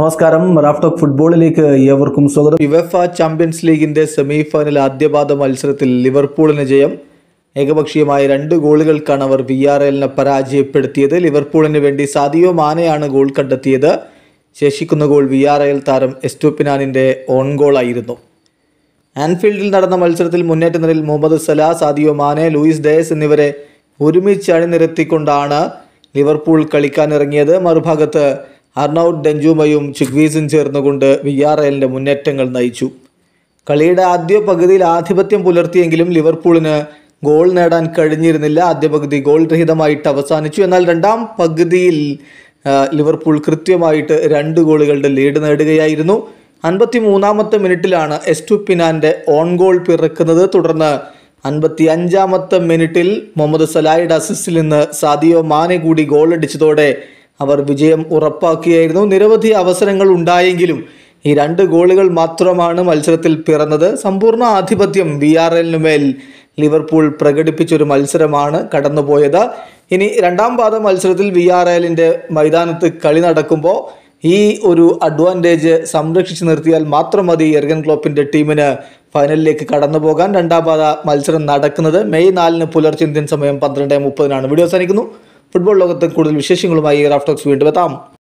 നമസ്കാരം റാഫ്ടോക്ക് ഫുട്ബോളിലേക്ക് ഏവർക്കും സ്വാഗതം യുവഫ ചാമ്പ്യൻസ് ലീഗിന്റെ സെമി ഫൈനൽ ആദ്യപാദ മത്സരത്തിൽ ലിവർപൂളിന് ജയം ഏകപക്ഷീയമായ രണ്ട് ഗോളുകൾക്കാണ് അവർ വി ആർ എല്ലിനെ പരാജയപ്പെടുത്തിയത് ലിവർപൂളിന് വേണ്ടി സാദിയോ മാനയാണ് ഗോൾ കണ്ടെത്തിയത് ശേഷിക്കുന്ന ഗോൾ വി ആർ എൽ താരം എസ്റ്റുപിനാനിൻ്റെ ഓൺ ഗോളായിരുന്നു ആൻഫീൽഡിൽ നടന്ന മത്സരത്തിൽ മുന്നേറ്റ നിരയിൽ Mohamed Salah Sadio Mane Luis Diaz എന്നിവരെ ഒരുമിച്ച് അണിനിരത്തിക്കൊണ്ടാണ് ലിവർപൂൾ കളിക്കാനിറങ്ങിയത് മറുഭാഗത്ത് അർണൌട്ട് ഡെഞ്ചുമയും ചിഗ്വീസും ചേർന്നുകൊണ്ട് വി ആർ എല്ലിൻ്റെ മുന്നേറ്റങ്ങൾ നയിച്ചു കളിയുടെ ആദ്യ പകുതിയിൽ ആധിപത്യം പുലർത്തിയെങ്കിലും ലിവർപൂളിന് ഗോൾ നേടാൻ കഴിഞ്ഞിരുന്നില്ല ആദ്യ പകുതി ഗോൾ രഹിതമായിട്ട് അവസാനിച്ചു എന്നാൽ രണ്ടാം പകുതിയിൽ ലിവർപൂൾ കൃത്യമായിട്ട് രണ്ട് ഗോളുകളുടെ ലീഡ് നേടുകയായിരുന്നു അൻപത്തി മൂന്നാമത്തെ മിനിറ്റിലാണ് പിനാൻ്റെ ഓൺ ഗോൾ പിറക്കുന്നത് തുടർന്ന് അൻപത്തി അഞ്ചാമത്തെ മിനിറ്റിൽ മുഹമ്മദ് സലായുടെ അസിസ്റ്റിൽ നിന്ന് സാദിയോ മാനെ കൂടി ഗോൾ അടിച്ചതോടെ അവർ വിജയം ഉറപ്പാക്കിയായിരുന്നു നിരവധി അവസരങ്ങൾ ഉണ്ടായെങ്കിലും ഈ രണ്ട് ഗോളുകൾ മാത്രമാണ് മത്സരത്തിൽ പിറന്നത് സമ്പൂർണ്ണ ആധിപത്യം വി ആർ മേൽ ലിവർപൂൾ പ്രകടിപ്പിച്ചൊരു മത്സരമാണ് കടന്നുപോയത് ഇനി രണ്ടാം പാദ മത്സരത്തിൽ വി ആർ എല്ലിൻ്റെ മൈതാനത്ത് കളി നടക്കുമ്പോൾ ഈ ഒരു അഡ്വാൻറ്റേജ് സംരക്ഷിച്ചു നിർത്തിയാൽ മാത്രം മതി എർഗൻ ക്ലോപ്പിൻ്റെ ടീമിന് ഫൈനലിലേക്ക് കടന്നു പോകാൻ രണ്ടാം പാത മത്സരം നടക്കുന്നത് മെയ് നാലിന് പുലർച്ചെ ഇന്ത്യൻ സമയം പന്ത്രണ്ട് മുപ്പതിനാണ് വീഡിയോ അവസാനിക്കുന്നു ഫുട്ബോൾ ലോകത്തെ കൂടുതൽ വിശേഷങ്ങളുമായി റാഫ്റ്റോക്സ് വീണ്ടും എത്താം